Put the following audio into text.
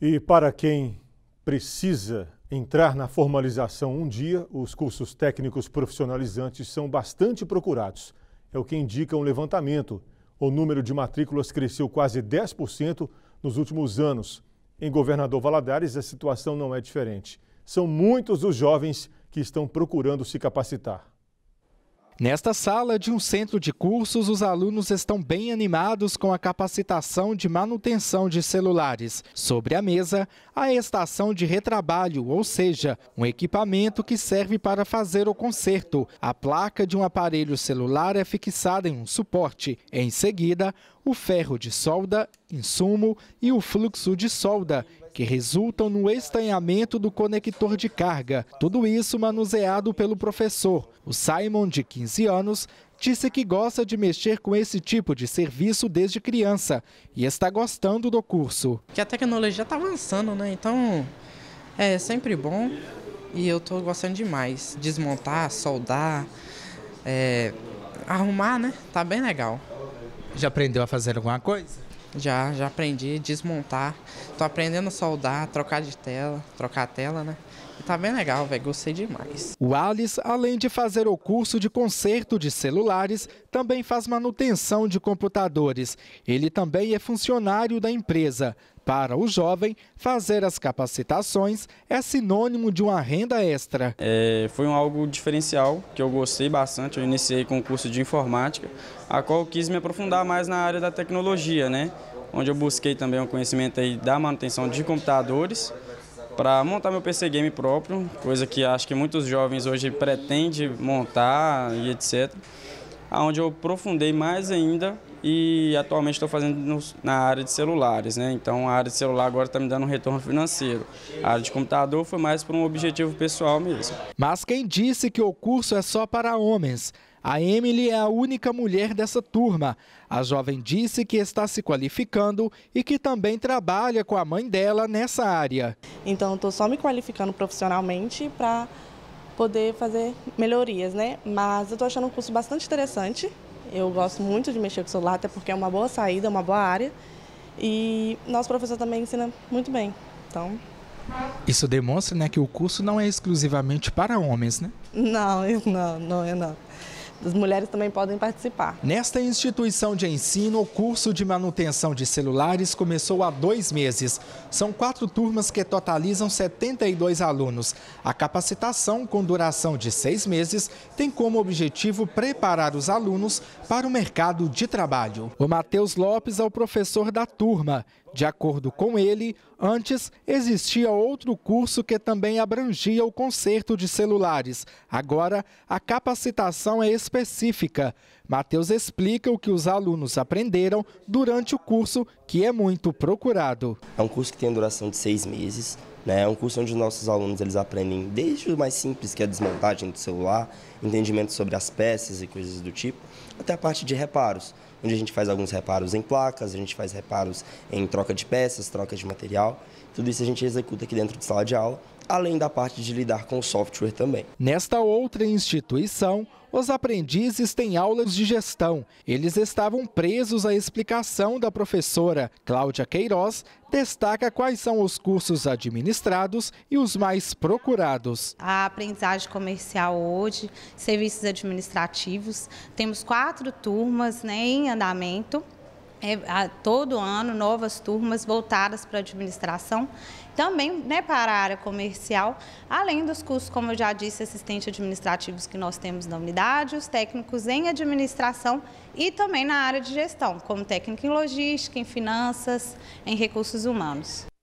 E para quem precisa entrar na formalização um dia, os cursos técnicos profissionalizantes são bastante procurados. É o que indica um levantamento. O número de matrículas cresceu quase 10% nos últimos anos. Em Governador Valadares, a situação não é diferente. São muitos os jovens que estão procurando se capacitar. Nesta sala de um centro de cursos, os alunos estão bem animados com a capacitação de manutenção de celulares. Sobre a mesa, a estação de retrabalho, ou seja, um equipamento que serve para fazer o conserto. A placa de um aparelho celular é fixada em um suporte. Em seguida, o ferro de solda, insumo e o fluxo de solda, que resultam no estanhamento do conector de carga. Tudo isso manuseado pelo professor. O Simon, de 15 anos, disse que gosta de mexer com esse tipo de serviço desde criança e está gostando do curso. Que a tecnologia está avançando, né? Então é sempre bom e eu estou gostando demais. Desmontar, soldar, é, arrumar, né? Tá bem legal. Já aprendeu a fazer alguma coisa? Já, já aprendi desmontar. Tô aprendendo a soldar, trocar de tela, trocar a tela, né? Tá bem legal, velho. Gostei demais. O Alice, além de fazer o curso de conserto de celulares, também faz manutenção de computadores. Ele também é funcionário da empresa. Para o jovem, fazer as capacitações é sinônimo de uma renda extra. É, foi um algo diferencial que eu gostei bastante. Eu iniciei com o curso de informática, a qual eu quis me aprofundar mais na área da tecnologia, né? onde eu busquei também um conhecimento aí da manutenção de computadores para montar meu PC game próprio, coisa que acho que muitos jovens hoje pretendem montar e etc. Onde eu aprofundei mais ainda e atualmente estou fazendo no, na área de celulares, né? Então a área de celular agora está me dando um retorno financeiro. A área de computador foi mais por um objetivo pessoal mesmo. Mas quem disse que o curso é só para homens? A Emily é a única mulher dessa turma. A jovem disse que está se qualificando e que também trabalha com a mãe dela nessa área. Então, estou só me qualificando profissionalmente para poder fazer melhorias, né? Mas eu estou achando um curso bastante interessante. Eu gosto muito de mexer com o celular, até porque é uma boa saída, uma boa área. E nosso professor também ensina muito bem. Então. Isso demonstra né, que o curso não é exclusivamente para homens, né? Não, não, não é não as mulheres também podem participar. Nesta instituição de ensino, o curso de manutenção de celulares começou há dois meses. São quatro turmas que totalizam 72 alunos. A capacitação, com duração de seis meses, tem como objetivo preparar os alunos para o mercado de trabalho. O Matheus Lopes é o professor da turma. De acordo com ele, antes existia outro curso que também abrangia o conserto de celulares. Agora, a capacitação é específica. Matheus explica o que os alunos aprenderam durante o curso, que é muito procurado. É um curso que tem duração de seis meses né? É um curso onde os nossos alunos eles aprendem desde o mais simples, que é a desmontagem do celular, entendimento sobre as peças e coisas do tipo, até a parte de reparos, onde a gente faz alguns reparos em placas, a gente faz reparos em troca de peças, troca de material. Tudo isso a gente executa aqui dentro de sala de aula além da parte de lidar com o software também. Nesta outra instituição, os aprendizes têm aulas de gestão. Eles estavam presos à explicação da professora. Cláudia Queiroz destaca quais são os cursos administrados e os mais procurados. A aprendizagem comercial hoje, serviços administrativos, temos quatro turmas né, em andamento é, a, todo ano novas turmas voltadas para a administração, também né, para a área comercial, além dos cursos, como eu já disse, assistente administrativos que nós temos na unidade, os técnicos em administração e também na área de gestão, como técnico em logística, em finanças, em recursos humanos.